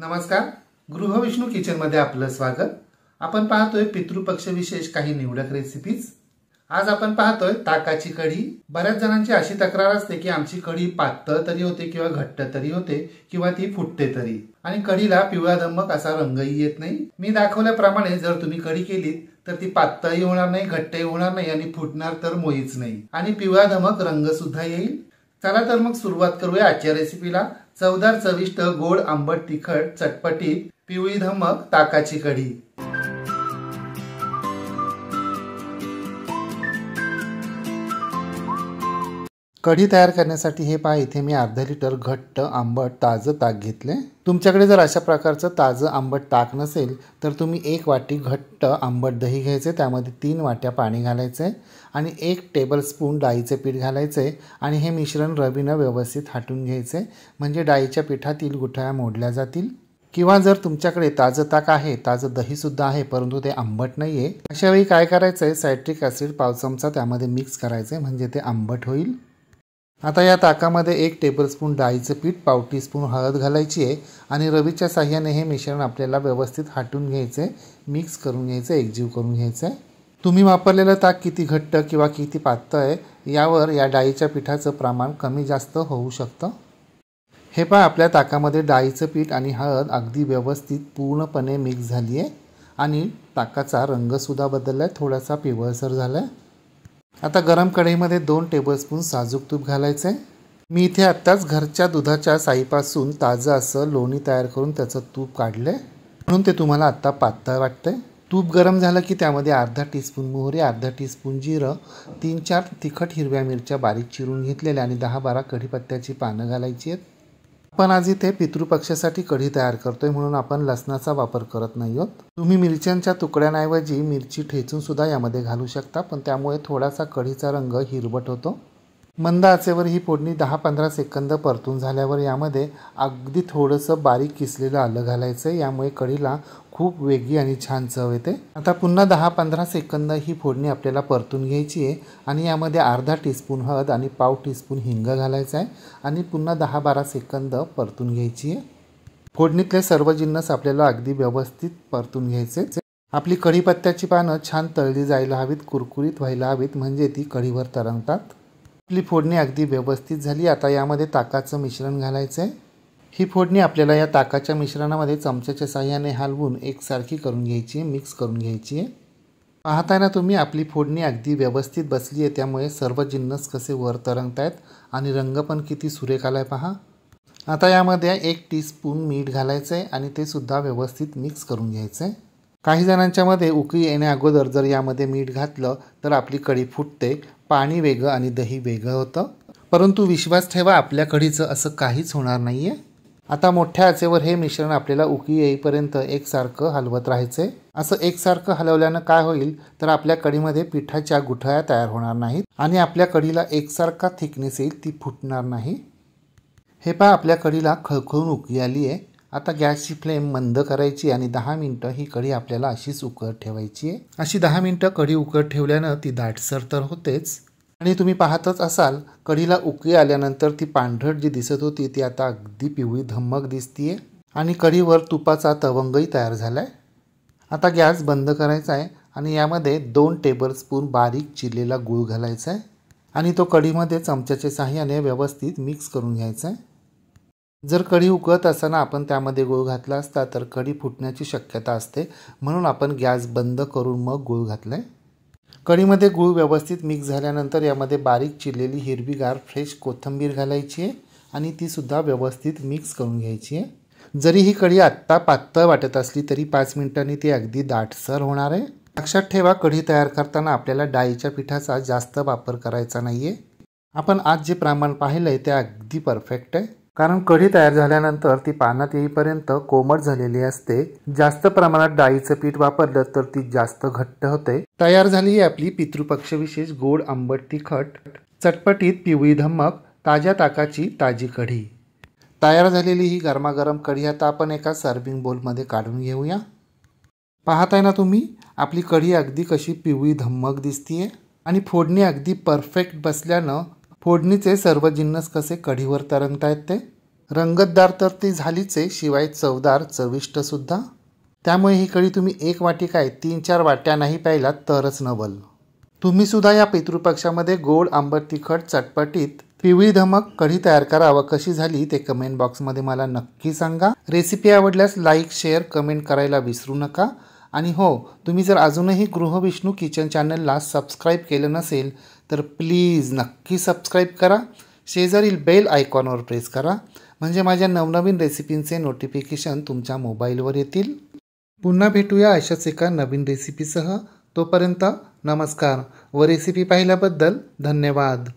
नमस्कार गृहविष्णू किचनमध्ये आपलं स्वागत आपण पाहतोय पितृपक्ष विशेष काही निवडक रेसिपीज आज आपण पाहतोय ताकाची कढी बऱ्याच जणांची अशी तक्रार असते की आमची कढी पातळ तरी होते किंवा घट्ट तरी होते किंवा ती फुटते तरी आणि कढीला पिवळा धमक असा रंगही येत नाही मी दाखवल्याप्रमाणे जर तुम्ही कढी केली तर ती पातळही होणार नाही घट्टही होणार नाही आणि फुटणार तर मोहीच नाही आणि पिवळा धमक रंग सुद्धा येईल चला तर मग सुरुवात करूया आजच्या रेसिपीला चवदार चविष्ट गोड आंबट तिखट चटपटीत पिवळी धमक ताकाची कढी कढी तयार करण्यासाठी हे पहा इथे मी अर्धा लिटर घट्ट आंबट ताजं ताक घेतले तुमच्याकडे जर अशा प्रकारचं ताजं आंबट ताक नसेल तर तुम्ही एक वाटी घट्ट आंबट दही घ्यायचे त्यामध्ये तीन वाट्या पाणी घालायचे आणि एक टेबलस्पून डाळीचे पीठ घालायचे आणि हे मिश्रण रवीनं व्यवस्थित हाटून घ्यायचे म्हणजे डाळीच्या पिठातील गुठळ्या मोडल्या जातील किंवा जर तुमच्याकडे ताजं ताक आहे ताजं दहीसुद्धा आहे परंतु ते आंबट नाही आहे अशावेळी काय करायचं आहे सायट्रिक ॲसिड पाव चमचा त्यामध्ये मिक्स करायचं आहे म्हणजे ते आंबट होईल आता या ताकामध्ये एक टेबलस्पून डाळीचं पीठ पाव टीस्पून हळद घालायची आहे आणि रवीच्या साह्याने हे मिश्रण आपल्याला व्यवस्थित हाटून घ्यायचं आहे मिक्स करून घ्यायचं एकजीव करून घ्यायचं आहे तुम्ही वापरलेलं ताक किती घट्ट किंवा किती पातळ आहे यावर या डाळीच्या पिठाचं प्रमाण कमी जास्त होऊ शकतं हे पहा आपल्या ताकामध्ये डाळीचं पीठ आणि हळद अगदी व्यवस्थित पूर्णपणे मिक्स झाली आहे आणि ताकाचा रंगसुद्धा बदलला आहे थोडासा पिवळसर झाला आहे आता गरम कढईमध्ये दोन टेबलस्पून साजूक तूप घालायचं आहे मी इथे आत्ताच घरच्या दुधाच्या साईपासून ताजं असं लोणी तयार करून त्याचं तूप काढलं म्हणून ते तुम्हाला आत्ता पातळ वाटतं तूप गरम झालं की त्यामध्ये अर्धा टीस्पून मोहरी अर्धा टीस्पून जिरं तीन चार तिखट हिरव्या मिरच्या बारीक चिरून घेतलेल्या आणि दहा बारा कढीपत्त्याची पानं घालायची आहेत आपण आज इथे पितृपक्षासाठी कढी तयार करतोय म्हणून आपण लसणाचा वापर करत नाही आहोत तुम्ही मिरच्यांच्या तुकड्यांऐवजी मिरची ठेचून सुद्धा यामध्ये घालू शकता पण त्यामुळे थोडासा कढीचा रंग हिरवट होतो मंद आचेवर ही फोडणी दहा पंधरा सेकंद परतून झाल्यावर यामध्ये अगदी थोडंसं बारीक किसलेलं आलं घालायचं यामुळे कढीला खूप वेगळी आणि छान चव येते आता पुन्हा दहा पंधरा सेकंद ही फोडणी आपल्याला परतून घ्यायची आहे आणि यामध्ये अर्धा टीस्पून हळद आणि पाव टीस्पून हिंग घालायचं आहे आणि पुन्हा दहा बारा सेकंद परतून घ्यायची आहे फोडणीतले सर्व जिन्नस आपल्याला अगदी व्यवस्थित परतून घ्यायचे आपली कढीपत्त्याची पानं छान तळली जायला हवीत कुरकुरीत व्हायला हवीत म्हणजे ती कढीवर तरंगतात आपली फोडणी अगदी व्यवस्थित झाली आता यामध्ये ताकाचं मिश्रण घालायचं आहे ही फोडणी आपल्याला या ताकाच्या मिश्रणामध्ये चमच्याच्या साह्याने हलवून एकसारखी करून घ्यायची आहे मिक्स करून घ्यायची आहे पाहताय ना तुम्ही आपली फोडणी अगदी व्यवस्थित बसली आहे त्यामुळे सर्व जिन्नस कसे वर तरंगतायत आणि रंग पण किती सुरेख आला आहे पहा आता यामध्ये एक टीस्पून मीठ घालायचं आहे आणि ते सुद्धा व्यवस्थित मिक्स करून घ्यायचं आहे काही जणांच्यामध्ये उकळी येण्याअगोदर अगोदर जर यामध्ये मीठ घातलं तर आपली कढी फुटते पाणी वेगळं आणि दही वेगळं होतं परंतु विश्वास ठेवा आपल्या कढीचं असं काहीच होणार नाही आहे आता मोठ्या आचेवर हे मिश्रण आपल्याला उकी येईपर्यंत एकसारखं हलवत राहायचं असं एकसारखं हलवल्यानं काय होईल तर आपल्या कढीमध्ये पिठाच्या गुठळ्या तयार होणार नाहीत आणि आपल्या कढीला एकसारखा थिकनेस येईल ती फुटणार नाही हे पहा आपल्या कढीला खळखळून उकी आली आहे आता गॅसची फ्लेम मंद करायची आणि दहा मिनटं ही कढी आपल्याला अशीच उकळत ठेवायची आहे अशी दहा मिनटं कढी उकळत ठेवल्यानं ती दाटसर तर होतेच आणि तुम्ही पाहतच असाल कढीला उकळी आल्यानंतर ती पांढरट जी दिसत होती ती आता अगदी पिवळी धम्मक दिसतीये आणि कढीवर तुपाचा तवंगही तयार झाला आहे आता गॅस बंद करायचा आहे आणि यामध्ये दोन टेबलस्पून बारीक चिरलेला गूळ घालायचा आहे आणि तो कढीमध्ये चमच्याच्या साह्याने व्यवस्थित मिक्स करून घ्यायचा आहे जर कढी उकळत असताना आपण त्यामध्ये गूळ घातला असता तर कढी फुटण्याची शक्यता असते म्हणून आपण गॅस बंद करून मग गूळ घातला आहे कढीमध्ये गूळ व्यवस्थित मिक्स झाल्यानंतर यामध्ये बारीक चिरलेली हिरवीगार फ्रेश कोथिंबीर घालायची आहे आणि तीसुद्धा व्यवस्थित मिक्स करून घ्यायची आहे जरी ही कढी आत्ता पातळ वाटत असली तरी पाच मिनिटांनी ती अगदी दाटसर होणार आहे लक्षात ठेवा कढी तयार करताना आपल्याला डाळीच्या पिठाचा जास्त वापर करायचा नाही आहे आपण आज जे प्रमाण पाहिलं आहे ते अगदी परफेक्ट आहे कारण कढी तयार झाल्यानंतर ती पानात येईपर्यंत कोमट झालेली असते जास्त प्रमाणात डाळीचं पीठ वापरलं तर ती जास्त घट्ट होते तयार झाली आपली पितृपक्ष विशेष गोड आंबट तिखट चटपटीत पिवळी धम्मक ताज्या ताकाची ताजी कढी तयार झालेली ही गरमागरम कढी आता आपण एका सर्विंग बोलमध्ये काढून घेऊया पाहताय ना तुम्ही आपली कढी अगदी कशी पिवळी धम्मक दिसतीये आणि फोडणी अगदी परफेक्ट बसल्यानं फोडणीचे सर्व जिन्नस कसे कढीवर तरंगतायत ते रंगतदार तर ती झालीच आहे शिवाय चवदार चविष्टसुद्धा त्यामुळे ही कढी तुम्ही एक वाटी काय तीन चार वाट्या नाही प्यायला तरच नवल तुम्हीसुद्धा या पितृपक्षामध्ये गोड आंबट तिखट चटपटीत पिवळी धमक कढी तयार करावं कशी झाली ते कमेंट बॉक्समध्ये मला नक्की सांगा रेसिपी आवडल्यास लाईक शेअर कमेंट करायला विसरू नका आणि हो तुम्ही जर अजूनही गृहविष्णू किचन चॅनलला सबस्क्राईब केलं नसेल तर प्लीज नक्की सबस्क्राईब करा शेजारील बेल आयकॉनवर प्रेस करा म्हणजे माझ्या नवनवीन रेसिपींचे नोटिफिकेशन तुमच्या मोबाईलवर येतील पुन्हा भेटूया अशाच एका नवीन रेसिपीसह तोपर्यंत नमस्कार व रेसिपी पाहिल्याबद्दल धन्यवाद